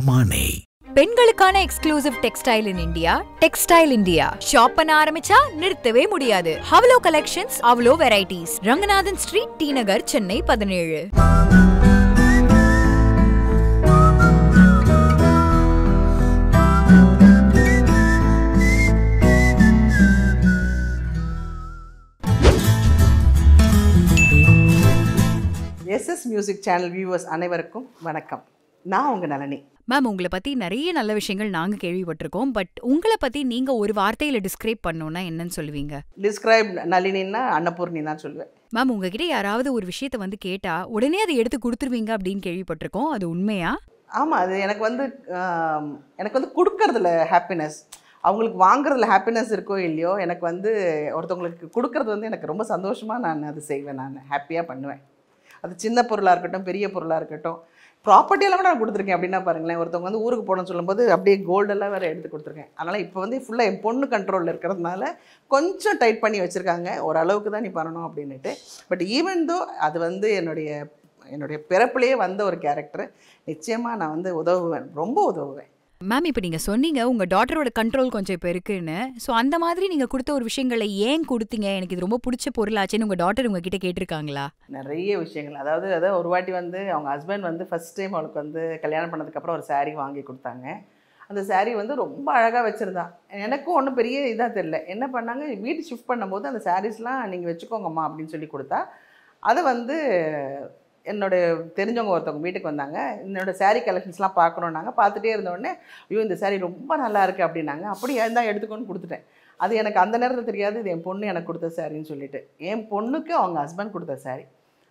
ரோமானே பெண்களுக்கான exclusive textile in India textile India shop பண்ண ஆரம்பிச்சா நிறுத்தவே முடியாது அவ்வளோ கலெக்ஷன்ஸ் அவ்வளோ varieties Ranganathan street T Nagar Chennai பதினேழு எஸ்எஸ் மியூசிக் சேனல் வியூவர்ஸ் அனைவருக்கும் வணக்கம் நான் உங்கள் நலனி மேம் உங்களை பற்றி நிறைய நல்ல விஷயங்கள் நாங்கள் கேள்விப்பட்டிருக்கோம் பட் உங்களை பற்றி நீங்கள் ஒரு வார்த்தையில் டிஸ்கிரைப் பண்ணோன்னா என்னன்னு சொல்லுவீங்க டிஸ்கிரைப் நளினின்னா அன்னபூர்ணி தான் சொல்லுவேன் மேம் உங்ககிட்ட யாராவது ஒரு விஷயத்த வந்து கேட்டால் உடனே அதை எடுத்து கொடுத்துருவீங்க அப்படின்னு கேள்விப்பட்டிருக்கோம் அது உண்மையா ஆமாம் அது எனக்கு வந்து எனக்கு வந்து கொடுக்கறதுல ஹாப்பினஸ் அவங்களுக்கு வாங்குறதுல ஹாப்பினஸ் இருக்கோ இல்லையோ எனக்கு வந்து ஒருத்தவங்களுக்கு கொடுக்கறது வந்து எனக்கு ரொம்ப சந்தோஷமாக நான் அது செய்வேன் நான் ஹாப்பியாக பண்ணுவேன் அது சின்ன பொருளாக இருக்கட்டும் பெரிய பொருளாக இருக்கட்டும் ப்ராப்பர்ட்டி எல்லாம் நான் கொடுத்துருக்கேன் அப்படின்னா பாருங்களேன் ஒருத்தவங்க வந்து ஊருக்கு போகணும்னு சொல்லும்போது அப்படியே கோல்டெல்லாம் வேறு எடுத்து கொடுத்துருக்கேன் அதனால் இப்போ வந்து ஃபுல்லாக என் பொண்ணு கண்ட்ரோலில் இருக்கிறதுனால கொஞ்சம் டைட் பண்ணி வச்சுருக்காங்க ஓரளவுக்கு தான் நீ பண்ணணும் அப்படின்னுட்டு பட் ஈவன் தோ அது வந்து என்னுடைய என்னுடைய பிறப்புலேயே வந்த ஒரு கேரக்டர் நிச்சயமாக நான் வந்து உதவுவேன் ரொம்ப உதவுவேன் மேம் இப்போ நீங்கள் சொன்னீங்க உங்கள் டாட்டரோட கண்ட்ரோல் கொஞ்சம் இப்போ இருக்குன்னு ஸோ அந்த மாதிரி நீங்கள் கொடுத்த ஒரு விஷயங்களை ஏன் கொடுத்தீங்க எனக்கு இது ரொம்ப பிடிச்ச பொருளாச்சுன்னு உங்கள் டாட்டர் உங்ககிட்ட கேட்டிருக்காங்களா நிறைய விஷயங்கள் அதாவது அதாவது ஒரு வாட்டி வந்து அவங்க ஹஸ்பண்ட் வந்து ஃபஸ்ட் டைம் அவளுக்கு வந்து கல்யாணம் பண்ணதுக்கப்புறம் ஒரு சாரீ வாங்கி கொடுத்தாங்க அந்த சாரீ வந்து ரொம்ப அழகாக வச்சுருந்தான் எனக்கும் ஒன்றும் பெரிய இதாக தெரில என்ன பண்ணாங்க வீட்டு ஷிஃப்ட் பண்ணும்போது அந்த சாரீஸ்லாம் நீங்கள் வச்சுக்கோங்கம்மா அப்படின்னு சொல்லி கொடுத்தா அதை வந்து என்னோடய தெரிஞ்சவங்க ஒருத்தவங்க வீட்டுக்கு வந்தாங்க என்னோடய சாரீ கலெக்ஷன்ஸ்லாம் பார்க்கணுன்னாங்க பார்த்துட்டே இருந்தோடனே ஐயோ இந்த சாரீ ரொம்ப நல்லா இருக்குது அப்படின்னாங்க அப்படி தான் எடுத்துக்கோன்னு கொடுத்துட்டேன் அது எனக்கு அந்த நேரத்தில் தெரியாது இது என் பொண்ணு எனக்கு கொடுத்த சாரின்னு சொல்லிட்டு என் பொண்ணுக்கு அவங்க ஹஸ்பண்ட் கொடுத்த சாரி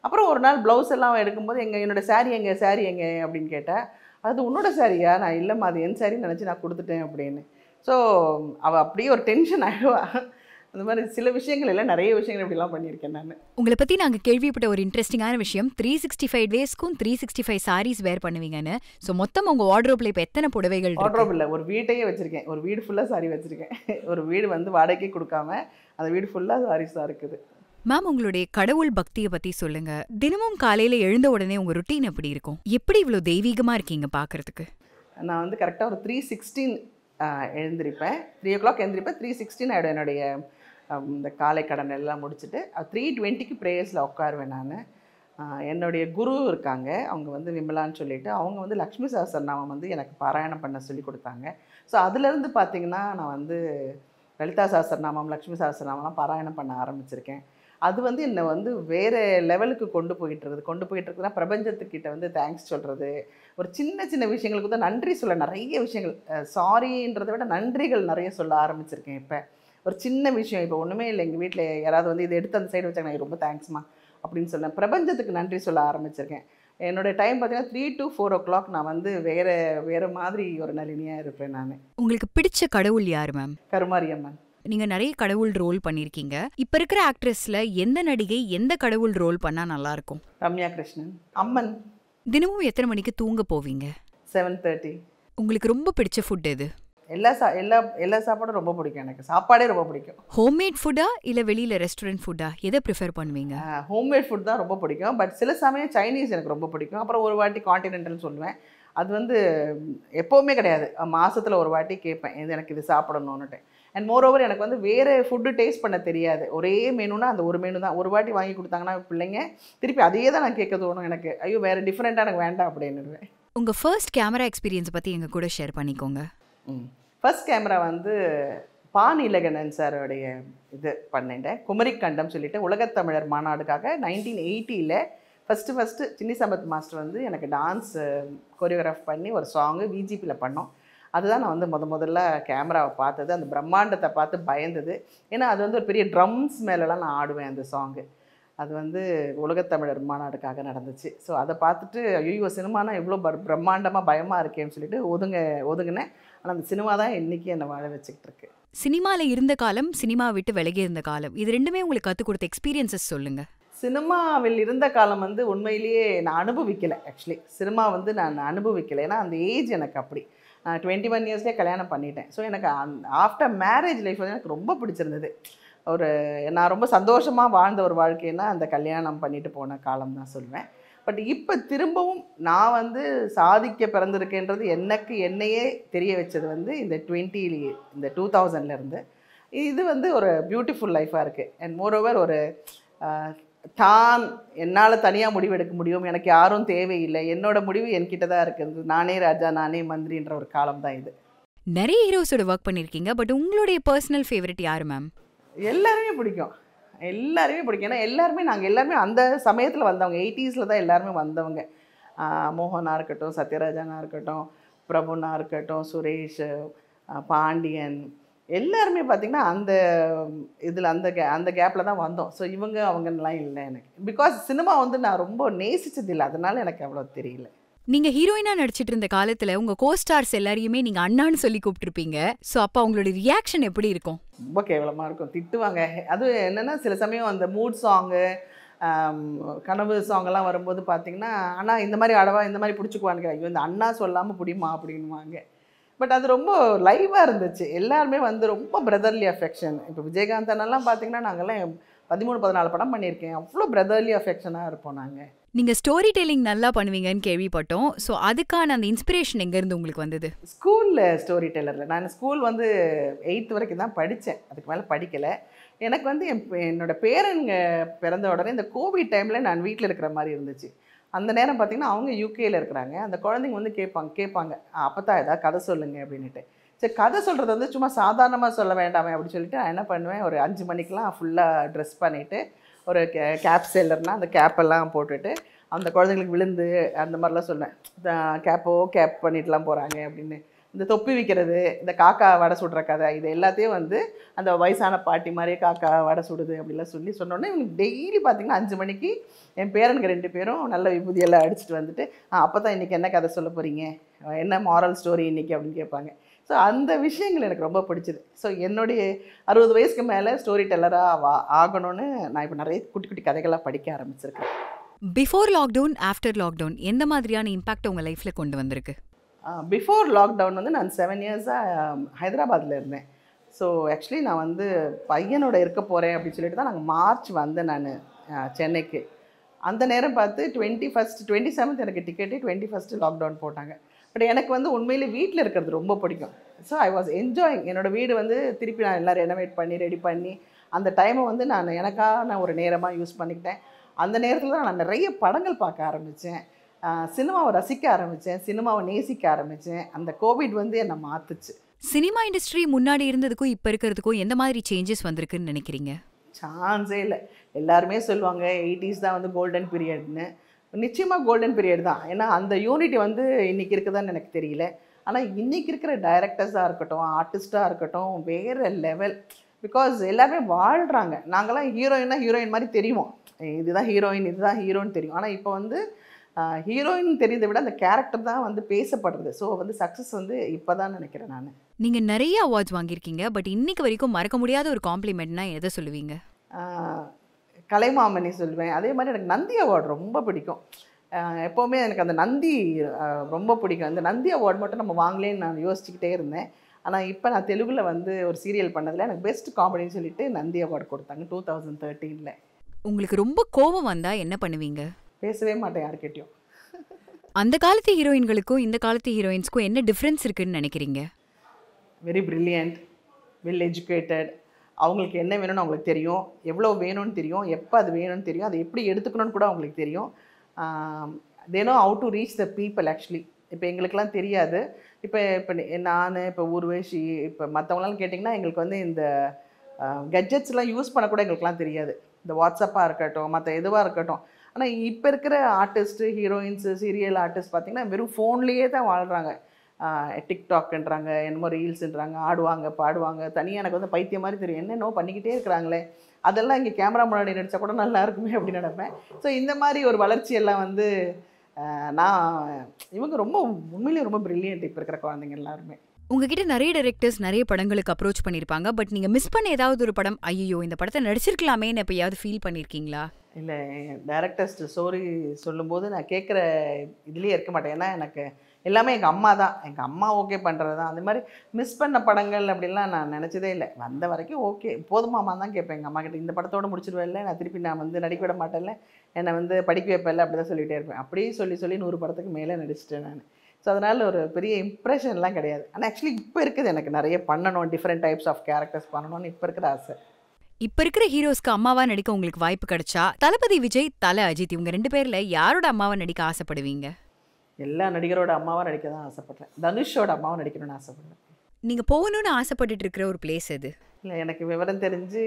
அப்புறம் ஒரு நாள் ப்ளவுஸ் எல்லாம் எடுக்கும்போது எங்கள் என்னோடய சாரி எங்கள் சாரி எங்கே அப்படின்னு கேட்டால் அது உன்னோட சாரியா நான் இல்லைம்மா அது என் சாரின்னு நினச்சி நான் கொடுத்துட்டேன் அப்படின்னு ஸோ அவள் அப்படியே ஒரு டென்ஷன் ஆகிடுவா அந்த மாதிரி சில விஷயங்கள் எல்லாம் நிறைய விஷயங்கள் இப்படிலாம் பண்ணியிருக்கேன் நான் உங்களை பற்றி நாங்கள் கேள்விப்பட்ட ஒரு இன்ட்ரெஸ்டிங்கான விஷயம் த்ரீ சிக்ஸ்டி ஃபைவ் டேஸ்க்கும் three sixty five saris wear பண்ணுவீங்கன்னு ஸோ மொத்தம் உங்கள் வார்ட்ரோப்பில் இப்போ எத்தனை புடவைகள் வார்ட்ரோப் இல்லை ஒரு வீட்டையே வச்சுருக்கேன் ஒரு வீடு ஃபுல்லாக சாரி வச்சுருக்கேன் ஒரு வீடு வந்து வாடகைக்கு கொடுக்காம அந்த வீடு ஃபுல்லாக சாரீஸாக இருக்குது மேம் உங்களுடைய கடவுள் பக்தியை பற்றி சொல்லுங்க தினமும் காலையில் எழுந்த உடனே உங்கள் ருட்டீன் எப்படி இருக்கும் எப்படி இவ்வளோ தெய்வீகமாக இருக்கீங்க பார்க்குறதுக்கு நான் வந்து கரெக்டாக ஒரு த்ரீ சிக்ஸ்டீன் எழுந்திருப்பேன் த்ரீ ஓ கிளாக் எழுந்திருப்பேன் த்ரீ சிக்ஸ்டீன் ஆகிடும் என்னுடைய இந்த காலை கடன் எல்லாம் முடிச்சுட்டு த்ரீ டுவெண்ட்டிக்கு ப்ரேயர்ஸில் உட்காருவேன் நான் என்னுடைய குரு இருக்காங்க அவங்க வந்து விமலான்னு சொல்லிட்டு அவங்க வந்து லக்ஷ்மி நாமம் வந்து எனக்கு பாராயணம் பண்ண சொல்லி கொடுத்தாங்க ஸோ அதுலேருந்து பார்த்திங்கன்னா நான் வந்து லலிதா நாமம் லக்ஷ்மி சஹசரநாமம்லாம் பாராயணம் பண்ண ஆரம்பிச்சிருக்கேன் அது வந்து என்னை வந்து வேறு லெவலுக்கு கொண்டு போயிட்டுருக்குது கொண்டு போயிட்டு பிரபஞ்சத்துக்கிட்ட வந்து தேங்க்ஸ் சொல்கிறது ஒரு சின்ன சின்ன விஷயங்களுக்கு தான் நன்றி சொல்ல நிறைய விஷயங்கள் சாரின்றதை விட நன்றிகள் நிறைய சொல்ல ஆரம்பிச்சிருக்கேன் இப்போ ஒரு சின்ன விஷயம் இப்போ ஒன்றுமே இல்லை எங்கள் வீட்டில் யாராவது வந்து இதை எடுத்து அந்த சைடு வச்சாங்க எனக்கு ரொம்ப தேங்க்ஸ்மா அப்படின்னு சொன்னேன் பிரபஞ்சத்துக்கு நன்றி சொல்ல ஆரம்பிச்சிருக்கேன் என்னோட டைம் பார்த்தீங்கன்னா three to four o'clock நான் வந்து வேறு வேறு மாதிரி ஒரு நளினியாக இருப்பேன் நான் உங்களுக்கு பிடிச்ச கடவுள் யார் மேம் கருமாரி அம்மன் நீங்க நிறைய கடவுள் ரோல் பண்ணிருக்கீங்க இப்ப இருக்கிற ஆக்ட்ரஸ்ல எந்த நடிகை எந்த கடவுள் ரோல் பண்ணா நல்லா இருக்கும் ரம்யா கிருஷ்ணன் அம்மன் தினமும் எத்தனை மணிக்கு தூங்க போவீங்க செவன் தேர்ட்டி உங்களுக்கு ரொம்ப பிடிச்ச ஃபுட் எது எல்லா சா எல்லா எல்லா சாப்பாடும் ரொம்ப பிடிக்கும் எனக்கு சாப்பாடே ரொம்ப பிடிக்கும் ஹோம்மேட் ஃபுட்டா இல்லை வெளியில் ரெஸ்டாரண்ட் ஃபுட்டா எதை ப்ரிஃபர் பண்ணுவீங்க ஹோம்மேட் ஃபுட் தான் ரொம்ப பிடிக்கும் பட் சில சமயம் சைனீஸ் எனக்கு ரொம்ப பிடிக்கும் அப்புறம் ஒரு வாட்டி காண்டினென்டல் சொல்லுவேன் அது வந்து எப்போவுமே கிடையாது மாதத்தில் ஒரு வாட்டி கேட்பேன் இது எனக்கு இது சாப்பிடணுன்னுட்டு அண்ட் மோர் ஓவர் எனக்கு வந்து வேறு ஃபுட்டு டேஸ்ட் பண்ண தெரியாது ஒரே மெனுனா அந்த ஒரு மெனு தான் ஒரு வாட்டி வாங்கி கொடுத்தாங்கன்னா பிள்ளைங்க திருப்பி அதையே தான் நான் கேட்க தோணும் எனக்கு ஐயோ வேறு டிஃப்ரெண்ட்டாக எனக்கு வேண்டாம் அப்படின்னு உங்கள் ஃபர்ஸ்ட் கேமரா எக்ஸ்பீரியன்ஸ் பற்றி எங்கள் கூட ஷேர் பண்ணிக்கோங்க ம் ஃபஸ்ட் கேமரா வந்து பா சாருடைய இது பண்ணிட்டேன் குமரி கண்டம் சொல்லிட்டு உலகத்தமிழர் மாநாடுக்காக நைன்டீன் எயிட்டியில் first first Chinni Sampath master வந்து எனக்கு டான்ஸ் கொரியோகிராஃப் பண்ணி ஒரு சாங்கு விஜிபியில் பண்ணோம் அதுதான் நான் வந்து முத முதல்ல கேமராவை பார்த்தது அந்த பிரம்மாண்டத்தை பார்த்து பயந்தது ஏன்னா அது வந்து ஒரு பெரிய ட்ரம்ஸ் மேலெலாம் நான் ஆடுவேன் அந்த சாங்கு அது வந்து உலகத்தமிழர் மாநாடுக்காக நடந்துச்சு ஸோ அதை பார்த்துட்டு ஐயோ சினிமானா எவ்வளோ பிரம்மாண்டமாக பயமாக இருக்கேன்னு சொல்லிட்டு ஒதுங்க ஒதுங்கினேன் ஆனால் அந்த சினிமா தான் இன்றைக்கி என்னை வாழ வச்சுக்கிட்டு இருக்கு சினிமாவில் இருந்த காலம் சினிமா விட்டு விலகி இருந்த காலம் இது ரெண்டுமே உங்களுக்கு கற்றுக் கொடுத்த எக்ஸ்பீரியன்சஸ் சொல்லுங்கள் சினிமாவில் இருந்த காலம் வந்து உண்மையிலேயே நான் அனுபவிக்கலை ஆக்சுவலி சினிமா வந்து நான் அனுபவிக்கலை ஏன்னா அந்த ஏஜ் எனக்கு அப்படி நான் டுவெண்ட்டி ஒன் இயர்ஸ்லேயே கல்யாணம் பண்ணிட்டேன் ஸோ எனக்கு ஆஃப்டர் மேரேஜ் லைஃப் வந்து எனக்கு ரொம்ப பிடிச்சிருந்தது ஒரு நான் ரொம்ப சந்தோஷமாக வாழ்ந்த ஒரு வாழ்க்கைன்னா அந்த கல்யாணம் பண்ணிட்டு போன காலம் தான் சொல்லுவேன் பட் இப்போ திரும்பவும் நான் வந்து சாதிக்க பிறந்திருக்கேன்றது எனக்கு என்னையே தெரிய வச்சது வந்து இந்த டுவெண்ட்டிலேயே இந்த டூ தௌசண்ட்லேருந்து இது வந்து ஒரு பியூட்டிஃபுல் லைஃப்பாக இருக்குது அண்ட் மோரோவர் ஒரு தான் என்னால் தனியாக முடிவு எடுக்க முடியும் எனக்கு யாரும் தேவையில்லை என்னோட முடிவு என்கிட்ட தான் இருக்குது நானே ராஜா நானே மந்திரின்ற ஒரு காலம் தான் இது நிறைய ஹீரோஸோட ஒர்க் பண்ணியிருக்கீங்க பட் உங்களுடைய பர்சனல் ஃபேவரட் யார் மேம் எல்லாருமே பிடிக்கும் எல்லாருமே பிடிக்கும் ஏன்னா எல்லாருமே நாங்கள் எல்லாருமே அந்த சமயத்தில் வந்தவங்க எயிட்டிஸில் தான் எல்லாருமே வந்தவங்க மோகனாக இருக்கட்டும் சத்யராஜனாக இருக்கட்டும் பிரபுனாக இருக்கட்டும் சுரேஷ் பாண்டியன் எல்லாருமே பார்த்திங்கன்னா அந்த இதில் அந்த கே அந்த கேப்பில் தான் வந்தோம் ஸோ இவங்க அவங்கலாம் இல்லை எனக்கு பிகாஸ் சினிமா வந்து நான் ரொம்ப நேசித்தது இல்லை அதனால் எனக்கு அவ்வளோ தெரியல நீங்க ஹீரோயினா நடிச்சிட்டு இருந்த காலத்துல உங்க கோ ஸ்டார்ஸ் எல்லாரையுமே நீங்க அண்ணான்னு சொல்லி கூப்பிட்டுருப்பீங்க ஸோ அப்போ அவங்களோட ரியாக்ஷன் எப்படி இருக்கும் ரொம்ப கேவலமா இருக்கும் திட்டுவாங்க அது என்னன்னா சில சமயம் அந்த மூட் சாங்கு கனவு சாங்கெல்லாம் வரும்போது பார்த்தீங்கன்னா அண்ணா இந்த மாதிரி அடவா இந்த மாதிரி பிடிச்சிக்குவான்னு ஐயோ இந்த அண்ணா சொல்லாமல் பிடிமா அப்படின்வாங்க பட் அது ரொம்ப லைவாக இருந்துச்சு எல்லாருமே வந்து ரொம்ப பிரதர்லி அஃபெக்ஷன் இப்போ விஜயகாந்தனெல்லாம் பார்த்தீங்கன்னா நாங்கள்லாம் பதிமூணு பதினாலு படம் பண்ணியிருக்கேன் அவ்வளோ பிரதர்லி அஃபெக்ஷனாக இருப்போம் நாங்கள் நீங்கள் ஸ்டோரி டெல்லிங் நல்லா பண்ணுவீங்கன்னு கேள்விப்பட்டோம் ஸோ அதுக்கான அந்த இன்ஸ்பிரேஷன் எங்கேருந்து உங்களுக்கு வந்தது ஸ்கூலில் ஸ்டோரி டெல்லரில் நான் ஸ்கூல் வந்து எயித்து வரைக்கும் தான் படித்தேன் அதுக்கு மேலே படிக்கலை எனக்கு வந்து என் என்னோடய பேரனுங்க பிறந்த உடனே இந்த கோவிட் டைமில் நான் வீட்டில் இருக்கிற மாதிரி இருந்துச்சு அந்த நேரம் பார்த்தீங்கன்னா அவங்க யூகேயில் இருக்கிறாங்க அந்த குழந்தைங்க வந்து கேட்பாங்க கேட்பாங்க அப்போ தான் ஏதாவது கதை சொல்லுங்கள் அப்படின்ட்டு சரி கதை சொல்கிறது வந்து சும்மா சாதாரணமாக சொல்ல வேண்டாமே அப்படின்னு சொல்லிட்டு நான் என்ன பண்ணுவேன் ஒரு அஞ்சு மணிக்கெலாம் ஃபுல்லாக ட்ரெஸ் பண்ணிவிட்டு ஒரு கே கேப் செல்லர்னால் அந்த கேப்பெல்லாம் போட்டுட்டு அந்த குழந்தைங்களுக்கு விழுந்து அந்த மாதிரிலாம் சொன்னேன் கேப்போ கேப் பண்ணிட்டுலாம் போகிறாங்க அப்படின்னு இந்த தொப்பி விற்கிறது இந்த காக்கா வடை சுடுற கதை இது எல்லாத்தையும் வந்து அந்த வயசான பாட்டி மாதிரியே காக்கா வடை சுடுது அப்படிலாம் சொல்லி சொன்னோன்னே இவங்க டெய்லி பார்த்திங்கன்னா அஞ்சு மணிக்கு என் பேரனுக்கு ரெண்டு பேரும் நல்ல விபூதியெல்லாம் அடிச்சுட்டு வந்துட்டு அப்போ தான் இன்றைக்கி என்ன கதை சொல்ல போகிறீங்க என்ன மாரல் ஸ்டோரி இன்றைக்கி அப்படின்னு கேட்பாங்க ஸோ அந்த விஷயங்கள் எனக்கு ரொம்ப பிடிச்சிது ஸோ என்னுடைய அறுபது வயசுக்கு மேலே ஸ்டோரி டெல்லராக வா ஆகணும்னு நான் இப்போ நிறைய குட்டி குட்டி கதைகளாக படிக்க ஆரம்பிச்சிருக்கேன் பிஃபோர் லாக்டவுன் ஆஃப்டர் லாக்டவுன் எந்த மாதிரியான இம்பாக்ட் உங்கள் லைஃப்பில் கொண்டு வந்திருக்கு பிஃபோர் லாக்டவுன் வந்து நான் செவன் இயர்ஸாக ஹைதராபாத்தில் இருந்தேன் ஸோ ஆக்சுவலி நான் வந்து பையனோட இருக்க போகிறேன் அப்படின்னு சொல்லிட்டு தான் நாங்கள் மார்ச் வந்தேன் நான் சென்னைக்கு அந்த நேரம் பார்த்து டுவெண்ட்டி ஃபஸ்ட் டுவெண்ட்டி செவன்த் எனக்கு டிக்கெட்டு டுவெண்ட்டி ஃபஸ்ட்டு லாக்டவுன் போட்டாங்க பட் எனக்கு வந்து உண்மையிலே வீட்டில் இருக்கிறது ரொம்ப பிடிக்கும் ஸோ ஐ வாஸ் என்ஜாயிங் என்னோடய வீடு வந்து திருப்பி நான் எல்லாம் ரெனோவேட் பண்ணி ரெடி பண்ணி அந்த டைமை வந்து நான் எனக்காக நான் ஒரு நேரமாக யூஸ் பண்ணிக்கிட்டேன் அந்த நேரத்தில் தான் நான் நிறைய படங்கள் பார்க்க ஆரம்பித்தேன் சினிமாவை ரசிக்க ஆரம்பித்தேன் சினிமாவை நேசிக்க ஆரம்பித்தேன் அந்த கோவிட் வந்து என்னை மாற்றுச்சு சினிமா இண்டஸ்ட்ரி முன்னாடி இருந்ததுக்கும் இப்போ இருக்கிறதுக்கும் எந்த மாதிரி சேஞ்சஸ் வந்திருக்குன்னு நினைக்கிறீங்க சான்ஸே இல்லை எல்லாருமே சொல்லுவாங்க எயிட்டிஸ் தான் வந்து கோல்டன் பீரியட்னு நிச்சயமாக கோல்டன் பீரியட் தான் ஏன்னா அந்த யூனிட்டி வந்து இன்றைக்கி இருக்குதான்னு எனக்கு தெரியல ஆனால் இன்றைக்கி இருக்கிற டைரக்டர்ஸாக இருக்கட்டும் ஆர்டிஸ்ட்டாக இருக்கட்டும் வேறு லெவல் பிகாஸ் எல்லாருமே வாழ்கிறாங்க நாங்களாம் ஹீரோயின்னா ஹீரோயின் மாதிரி தெரியும் இதுதான் ஹீரோயின் இதுதான் ஹீரோன்னு தெரியும் ஆனால் இப்போ வந்து ஹீரோயின் தெரியுதை விட அந்த கேரக்டர் தான் வந்து பேசப்படுறது ஸோ வந்து சக்ஸஸ் வந்து இப்போ தான் நினைக்கிறேன் நான் நீங்கள் நிறைய அவார்ட்ஸ் வாங்கியிருக்கீங்க பட் இன்றைக்கு வரைக்கும் மறக்க முடியாத ஒரு காம்ப்ளிமெண்ட்னால் எதை சொல்லுவீங்க கலைமாமணி சொல்வேன் அதே மாதிரி எனக்கு நந்தி அவார்டு ரொம்ப பிடிக்கும் எப்போவுமே எனக்கு அந்த நந்தி ரொம்ப பிடிக்கும் அந்த நந்தி அவார்டு மட்டும் நம்ம வாங்கலேன்னு நான் யோசிச்சுக்கிட்டே இருந்தேன் ஆனால் இப்போ நான் தெலுங்கில் வந்து ஒரு சீரியல் பண்ணதில் எனக்கு பெஸ்ட் காமெடின்னு சொல்லிட்டு நந்தி அவார்டு கொடுத்தாங்க டூ தௌசண்ட் தேர்ட்டீனில் உங்களுக்கு ரொம்ப கோபம் வந்தால் என்ன பண்ணுவீங்க பேசவே மாட்டேன் யாருக்கிட்டையும் அந்த காலத்து ஹீரோயின்களுக்கும் இந்த காலத்து ஹீரோயின்ஸ்க்கும் என்ன டிஃப்ரென்ஸ் இருக்குன்னு நினைக்கிறீங்க வெரி ப்ரில்லியன்ட் வெல் எஜுகேட்டட் அவங்களுக்கு என்ன வேணும்னு அவங்களுக்கு தெரியும் எவ்வளோ வேணும்னு தெரியும் எப்போ அது வேணும்னு தெரியும் அதை எப்படி எடுத்துக்கணும்னு கூட அவங்களுக்கு தெரியும் they know how to reach the people actually இப்போ எங்களுக்கெல்லாம் தெரியாது இப்போ இப்போ நான் இப்போ ஊர்வேஷி இப்போ மற்றவங்களாம் கேட்டிங்கன்னா எங்களுக்கு வந்து இந்த கெட்ஜெட்ஸ்லாம் யூஸ் பண்ணக்கூட எங்களுக்குலாம் தெரியாது இந்த வாட்ஸ்அப்பாக இருக்கட்டும் மற்ற எதுவாக இருக்கட்டும் ஆனால் இப்போ இருக்கிற ஆர்டிஸ்ட்டு ஹீரோயின்ஸு சீரியல் ஆர்டிஸ்ட் பார்த்திங்கன்னா வெறும் ஃபோன்லேயே தான் வாழ்கிறாங்க டிக்டாக்ன்றாங்க என்னமோ ரீல்ஸுன்றாங்க ஆடுவாங்க பாடுவாங்க தனியாக எனக்கு வந்து பைத்தியம் மாதிரி தெரியும் என்னென்னோ பண்ணிக்கிட்டே இருக்கிறாங்களே அதெல்லாம் இங்கே கேமரா முன்னாடி நடித்தா கூட நல்லா இருக்குமே அப்படின்னு நினைப்பேன் ஸோ இந்த மாதிரி ஒரு வளர்ச்சியெல்லாம் வந்து நான் இவங்க ரொம்ப உண்மையிலேயே ரொம்ப பிரில்லியன்ட் இப்போ இருக்கிற குழந்தைங்க எல்லாருமே உங்ககிட்ட நிறைய டேரக்டர்ஸ் நிறைய படங்களுக்கு அப்ரோச் பண்ணியிருப்பாங்க பட் நீங்கள் மிஸ் பண்ண ஏதாவது ஒரு படம் ஐயோ இந்த படத்தை நடிச்சிருக்கலாமே நடிச்சிருக்கலாமேன்னு எப்போயாவது ஃபீல் பண்ணியிருக்கீங்களா இல்லை டேரக்டர்ஸ் ஸ்டோரி சொல்லும்போது நான் கேட்குற இதுலேயே இருக்க மாட்டேன் ஏன்னா எனக்கு எல்லாமே எங்கள் அம்மா தான் எங்கள் அம்மா ஓகே பண்ணுறது தான் அந்த மாதிரி மிஸ் பண்ண படங்கள் அப்படிலாம் நான் நினச்சதே இல்லை வந்த வரைக்கும் ஓகே அம்மா தான் கேட்பேன் எங்கள் அம்மா கிட்டே இந்த படத்தோடு முடிச்சிருவேன் இல்லை நான் திருப்பி நான் வந்து நடிக்க விட மாட்டேன்ல என்னை வந்து படிக்க வைப்பேன்ல அப்படி தான் சொல்லிகிட்டே இருப்பேன் அப்படியே சொல்லி சொல்லி நூறு படத்துக்கு மேலே நடிச்சிட்டேன் நான் ஸோ அதனால் ஒரு பெரிய இம்ப்ரெஷன்லாம் கிடையாது ஆனால் ஆக்சுவலி இப்போ இருக்குது எனக்கு நிறைய பண்ணணும் டிஃப்ரெண்ட் டைப்ஸ் ஆஃப் கேரக்டர்ஸ் பண்ணணும்னு இப்போ இருக்கிற ஆசை இப்ப இருக்கிற ஹீரோஸ்க்கு அம்மாவா நடிக்க உங்களுக்கு வாய்ப்பு கிடைச்சா தளபதி விஜய் தல அஜித் இவங்க ரெண்டு பேர்ல யாரோட அம்மாவா நடிக்க ஆசைப்படுவீங்க எல்லா நடிகரோட அம்மாவாக நடிக்க தான் ஆசைப்பட்றேன் தனுஷோட அம்மாவும் நடிக்கணும்னு ஆசைப்பட்றேன் நீங்கள் போகணும்னு ஆசைப்பட்டு இருக்கிற ஒரு பிளேஸ் எது இல்லை எனக்கு விவரம் தெரிஞ்சு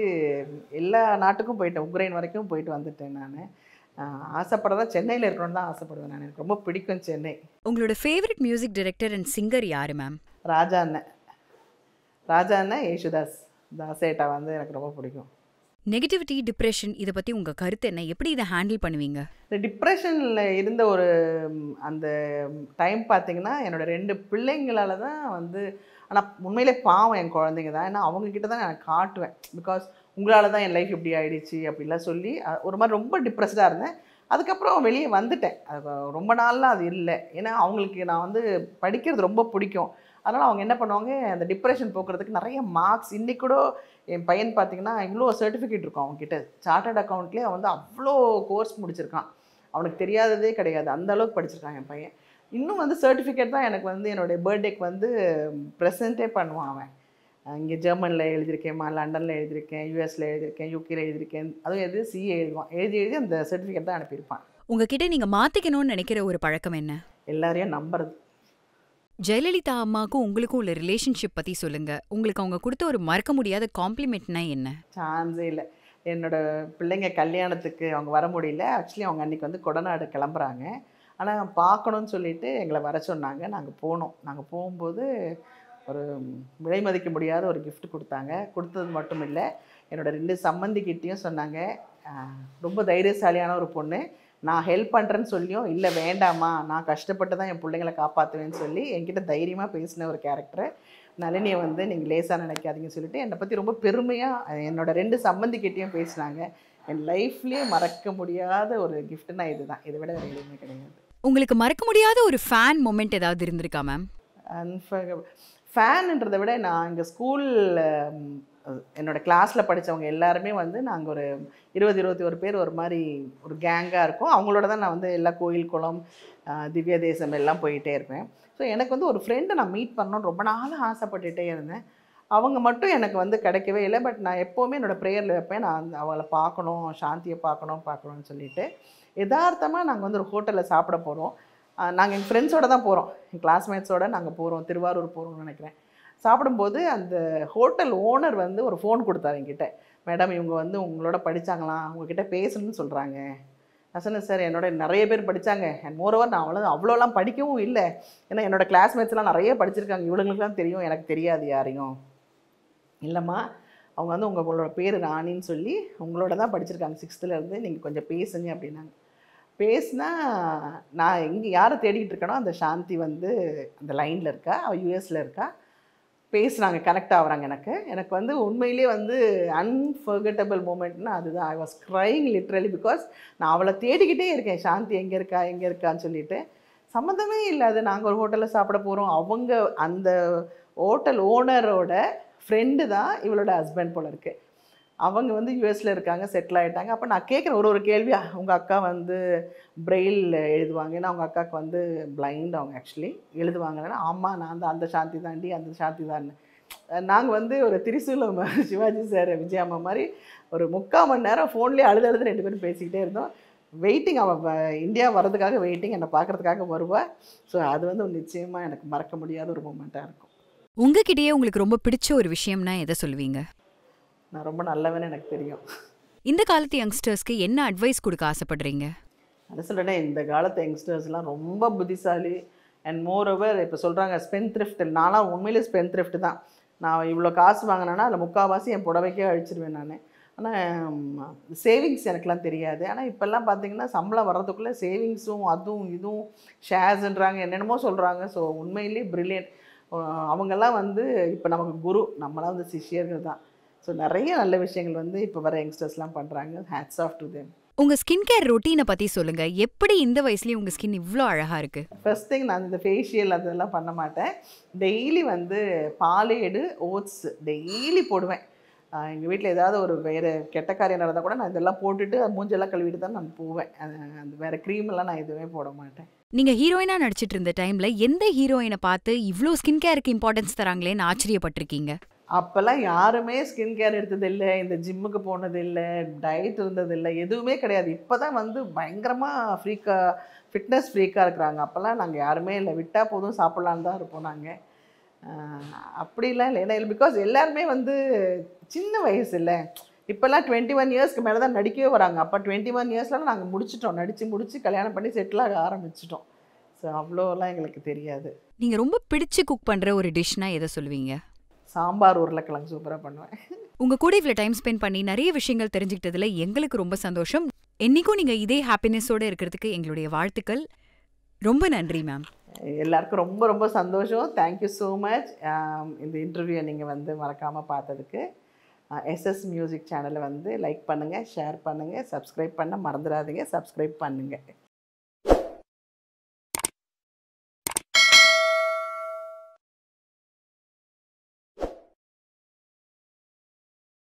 எல்லா நாட்டுக்கும் போயிட்டேன் உக்ரைன் வரைக்கும் போயிட்டு வந்துட்டேன் நான் ஆசைப்படுறதா சென்னையில் இருக்கணும்னு தான் ஆசைப்படுவேன் நான் எனக்கு ரொம்ப பிடிக்கும் சென்னை உங்களோட favourite music director and singer யார் மேம் ராஜா அண்ணன் ராஜா அண்ணன் யேசுதாஸ் தாசேட்டா வந்து எனக்கு ரொம்ப பிடிக்கும் நெகட்டிவிட்டி டிப்ரெஷன் இதை பற்றி உங்கள் கருத்து என்ன எப்படி இதை ஹேண்டில் பண்ணுவீங்க இந்த டிப்ரெஷனில் இருந்த ஒரு அந்த டைம் பார்த்தீங்கன்னா என்னோடய ரெண்டு பிள்ளைங்களால் தான் வந்து ஆனால் உண்மையிலே பாவம் என் குழந்தைங்க தான் ஏன்னா அவங்கக்கிட்ட தான் நான் காட்டுவேன் பிகாஸ் உங்களால் தான் என் லைஃப் இப்படி ஆகிடுச்சு அப்படிலாம் சொல்லி ஒரு மாதிரி ரொம்ப டிப்ரெஸ்டாக இருந்தேன் அதுக்கப்புறம் வெளியே வந்துட்டேன் அது ரொம்ப நாளெலாம் அது இல்லை ஏன்னா அவங்களுக்கு நான் வந்து படிக்கிறது ரொம்ப பிடிக்கும் அதனால் அவங்க என்ன பண்ணுவாங்க அந்த டிப்ரெஷன் போக்குறதுக்கு நிறைய மார்க்ஸ் இன்றைக்கி கூட என் பையன் பார்த்திங்கன்னா இவ்வளோ சர்டிஃபிகேட் இருக்கும் அவங்ககிட்ட சார்ட்டர்ட் அக்கௌண்ட்லேயே அவன் வந்து அவ்வளோ கோர்ஸ் முடிச்சிருக்கான் அவனுக்கு தெரியாததே கிடையாது அந்த அளவுக்கு படிச்சிருக்கான் என் பையன் இன்னும் வந்து சர்டிஃபிகேட் தான் எனக்கு வந்து என்னுடைய பர்த்டேக்கு வந்து ப்ரெசென்ட்டே பண்ணுவான் அவன் இங்கே ஜெர்மனில் எழுதியிருக்கேம்மா லண்டனில் எழுதியிருக்கேன் யூஎஸில் எழுதியிருக்கேன் யூகேல எழுதியிருக்கேன் அதுவும் எது சிஏ எழுதுவான் எழுதி எழுதி அந்த சர்டிஃபிகேட் தான் அனுப்பியிருப்பான் உங்ககிட்ட நீங்கள் மாற்றிக்கணும்னு நினைக்கிற ஒரு பழக்கம் என்ன எல்லாரையும் நம்புறது ஜெயலலிதா அம்மாக்கும் உங்களுக்கும் உள்ள ரிலேஷன்ஷிப் பற்றி சொல்லுங்கள் உங்களுக்கு அவங்க கொடுத்த ஒரு மறக்க முடியாத காம்ப்ளிமெண்ட்னா என்ன சான்ஸே இல்லை என்னோட பிள்ளைங்க கல்யாணத்துக்கு அவங்க வர முடியல ஆக்சுவலி அவங்க அன்றைக்கி வந்து கொடநாடு கிளம்புறாங்க ஆனால் பார்க்கணும்னு சொல்லிட்டு எங்களை வர சொன்னாங்க நாங்கள் போனோம் நாங்கள் போகும்போது ஒரு விலை மதிக்க முடியாத ஒரு கிஃப்ட் கொடுத்தாங்க கொடுத்தது மட்டும் இல்லை என்னோடய ரெண்டு சம்மந்திக்கிட்டேயும் சொன்னாங்க ரொம்ப தைரியசாலியான ஒரு பொண்ணு நான் ஹெல்ப் பண்ணுறேன்னு சொல்லியும் இல்லை வேண்டாமா நான் கஷ்டப்பட்டு தான் என் பிள்ளைங்களை காப்பாற்றுவேன்னு சொல்லி என்கிட்ட தைரியமாக பேசின ஒரு கேரக்டரை நளினியை வந்து நீங்கள் லேசாக நினைக்காதீங்கன்னு சொல்லிட்டு என்னை பற்றி ரொம்ப பெருமையாக என்னோடய ரெண்டு சம்மந்திக்கிட்டேயும் பேசினாங்க என் லைஃப்லேயே மறக்க முடியாத ஒரு கிஃப்ட்னா இதுதான் இதை விட வேறு எதுவுமே கிடையாது உங்களுக்கு மறக்க முடியாத ஒரு ஃபேன் மூமெண்ட் ஏதாவது இருந்திருக்கா மேம் ஃபேனுன்றதை விட நான் இங்கே ஸ்கூல் என்னோடய கிளாஸில் படித்தவங்க எல்லாருமே வந்து நாங்கள் ஒரு இருபது இருபத்தி ஒரு பேர் ஒரு மாதிரி ஒரு கேங்காக இருக்கும் அவங்களோட தான் நான் வந்து எல்லா கோயில் குளம் திவ்ய தேசம் எல்லாம் போயிட்டே இருப்பேன் ஸோ எனக்கு வந்து ஒரு ஃப்ரெண்டை நான் மீட் பண்ணணும்னு ரொம்ப நாளாக ஆசைப்பட்டுகிட்டே இருந்தேன் அவங்க மட்டும் எனக்கு வந்து கிடைக்கவே இல்லை பட் நான் எப்போவுமே என்னோடய ப்ரேயரில் வைப்பேன் நான் அவளை பார்க்கணும் சாந்தியை பார்க்கணும் பார்க்கணும்னு சொல்லிட்டு யதார்த்தமாக நாங்கள் வந்து ஒரு ஹோட்டலில் சாப்பிட போகிறோம் நாங்கள் எங்கள் ஃப்ரெண்ட்ஸோடு தான் போகிறோம் என் கிளாஸ்மேட்ஸோடு நாங்கள் போகிறோம் திருவாரூர் போகிறோம்னு நினைக்கிறேன் சாப்பிடும்போது அந்த ஹோட்டல் ஓனர் வந்து ஒரு ஃபோன் கொடுத்தாரு என்கிட்ட மேடம் இவங்க வந்து உங்களோட படித்தாங்களாம் உங்ககிட்ட பேசணும்னு சொல்கிறாங்க நசன சார் என்னோட நிறைய பேர் படித்தாங்க என் மோரவர் நான் அவ்வளோ அவ்வளோலாம் படிக்கவும் இல்லை ஏன்னா என்னோடய கிளாஸ்மேட்ஸ்லாம் நிறைய படிச்சிருக்காங்க இவளுங்களுக்குலாம் தெரியும் எனக்கு தெரியாது யாரையும் இல்லைம்மா அவங்க வந்து உங்களோட பேர் ராணின்னு சொல்லி உங்களோட தான் படிச்சிருக்காங்க சிக்ஸ்த்துலேருந்து நீங்கள் கொஞ்சம் பேசுங்க அப்படின்னாங்க பேசினா நான் எங்கே யாரை தேடிக்கிட்டு இருக்கேனோ அந்த சாந்தி வந்து அந்த லைனில் இருக்கா அவள் யூஎஸில் இருக்கா பேசுகிறாங்க கனெக்ட் ஆகிறாங்க எனக்கு எனக்கு வந்து உண்மையிலே வந்து அன்ஃபர்கட்டபிள் மூமெண்ட்னா அதுதான் I was crying literally because நான் அவளை தேடிக்கிட்டே இருக்கேன் சாந்தி எங்கே இருக்கா எங்கே இருக்கான்னு சொல்லிட்டு சம்மந்தமே இல்லாது நாங்கள் ஒரு ஹோட்டலில் சாப்பிட போகிறோம் அவங்க அந்த ஹோட்டல் ஓனரோட ஃப்ரெண்டு தான் இவளோட ஹஸ்பண்ட் போல இருக்குது அவங்க வந்து யூஎஸில் இருக்காங்க செட்டில் ஆகிட்டாங்க அப்போ நான் கேட்குறேன் ஒரு ஒரு கேள்வி உங்கள் அக்கா வந்து பிரெயில் எழுதுவாங்க ஏன்னா அவங்க அக்காவுக்கு வந்து பிளைண்ட் அவங்க ஆக்சுவலி எழுதுவாங்கன்னா ஆமாம் நான் தான் அந்த சாந்தி தாண்டி அந்த சாந்தி தான் நாங்கள் வந்து ஒரு திரிசூலம் சிவாஜி சார் விஜய் அம்மா மாதிரி ஒரு முக்கால் மணி நேரம் ஃபோன்லேயே அழுது அழுது ரெண்டு பேரும் பேசிக்கிட்டே இருந்தோம் வெயிட்டிங் அவள் இந்தியா வர்றதுக்காக வெயிட்டிங் என்னை பார்க்குறதுக்காக வருவா ஸோ அது வந்து நிச்சயமாக எனக்கு மறக்க முடியாத ஒரு மூமெண்ட்டாக இருக்கும் உங்ககிட்டயே உங்களுக்கு ரொம்ப பிடிச்ச ஒரு விஷயம்னா எதை சொல்லுவீங்க நான் ரொம்ப நல்லவேன்னு எனக்கு தெரியும் இந்த காலத்து யங்ஸ்டர்ஸ்க்கு என்ன அட்வைஸ் கொடுக்க ஆசைப்படுறீங்க அதை சொல்கிறேன்னா இந்த காலத்து யங்ஸ்டர்ஸ்லாம் ரொம்ப புத்திசாலி அண்ட் மோர் ஓவர் இப்போ சொல்கிறாங்க ஸ்பென் த்ரிஃப்ட் நான்லாம் உண்மையிலே ஸ்பென் த்ரிஃப்ட் தான் நான் இவ்வளோ காசு வாங்கினேன்னா அதில் முக்கால்வாசி என் புடவைக்கே அழிச்சிருவேன் நான் ஆனால் சேவிங்ஸ் எனக்குலாம் தெரியாது ஆனால் இப்போல்லாம் பார்த்தீங்கன்னா சம்பளம் வர்றதுக்குள்ளே சேவிங்ஸும் அதுவும் இதுவும் ஷேர்ஸுன்றாங்க என்னென்னமோ சொல்கிறாங்க ஸோ உண்மையிலேயே ப்ரில்லியன்ட் அவங்கெல்லாம் வந்து இப்போ நமக்கு குரு நம்மளாம் வந்து சிஷியர்கள் தான் ஸோ நிறைய நல்ல விஷயங்கள் வந்து இப்போ வர யங்ஸ்டர்ஸ்லாம் பண்ணுறாங்க ஹேட்ஸ் ஆஃப் டு தேம் உங்கள் ஸ்கின் கேர் ரொட்டீனை பற்றி சொல்லுங்கள் எப்படி இந்த வயசுலேயும் உங்கள் ஸ்கின் இவ்வளோ அழகாக இருக்குது ஃபர்ஸ்ட் திங் நான் இந்த ஃபேஷியல் அதெல்லாம் பண்ண மாட்டேன் டெய்லி வந்து பாலேடு ஓட்ஸ் டெய்லி போடுவேன் எங்கள் வீட்டில் ஏதாவது ஒரு வேறு கெட்ட காரியம் நடந்தால் கூட நான் இதெல்லாம் போட்டுட்டு மூஞ்செல்லாம் கழுவிட்டு தான் நான் போவேன் அந்த வேறு க்ரீமெல்லாம் நான் எதுவுமே போட மாட்டேன் நீங்கள் ஹீரோயினாக நடிச்சிட்டு இருந்த டைமில் எந்த ஹீரோயினை பார்த்து இவ்வளோ ஸ்கின் கேருக்கு இம்பார்ட்டன்ஸ் தராங்களேன்னு ஆச்சரியப்பட்டிருக்கீங்க அப்போல்லாம் யாருமே ஸ்கின் கேர் எடுத்ததில்லை இந்த ஜிம்முக்கு போனதில்லை டயட் இருந்ததில்லை எதுவுமே கிடையாது இப்போ தான் வந்து பயங்கரமாக ஃப்ரீக்காக ஃபிட்னஸ் ஃப்ரீக்காக இருக்கிறாங்க அப்போல்லாம் நாங்கள் யாருமே இல்லை விட்டால் போதும் சாப்பிட்லான்னு தான் இருப்போம் நாங்கள் அப்படிலாம் இல்லை ஏன்னா பிகாஸ் எல்லாருமே வந்து சின்ன வயசு இல்லை இப்போல்லாம் டுவெண்ட்டி ஒன் இயர்ஸ்க்கு மேலே தான் நடிக்கவே வராங்க அப்போ டுவெண்ட்டி ஒன் இயர்ஸ்லாம் நாங்கள் முடிச்சிட்டோம் நடித்து முடித்து கல்யாணம் பண்ணி செட்டில் ஆக ஆரம்பிச்சிட்டோம் ஸோ அவ்வளோலாம் எங்களுக்கு தெரியாது நீங்கள் ரொம்ப பிடிச்சி குக் பண்ணுற ஒரு டிஷ்னால் எதை சொல்லுவீங்க சாம்பார் உருளைக்கிழங்கு சூப்பராக பண்ணுவேன் உங்கள் கூட இவ்வளோ டைம் ஸ்பெண்ட் பண்ணி நிறைய விஷயங்கள் தெரிஞ்சுக்கிட்டதில் எங்களுக்கு ரொம்ப சந்தோஷம் என்றைக்கும் நீங்கள் இதே ஹாப்பினஸோடு இருக்கிறதுக்கு எங்களுடைய வாழ்த்துக்கள் ரொம்ப நன்றி மேம் எல்லாருக்கும் ரொம்ப ரொம்ப சந்தோஷம் தேங்க்யூ ஸோ மச் இந்த இன்டர்வியூவை நீங்கள் வந்து மறக்காமல் பார்த்ததுக்கு எஸ்எஸ் மியூசிக் சேனலை வந்து லைக் பண்ணுங்கள் ஷேர் பண்ணுங்கள் சப்ஸ்கிரைப் பண்ண மறந்துடாதீங்க சப்ஸ்கிரைப் பண்ணுங்கள்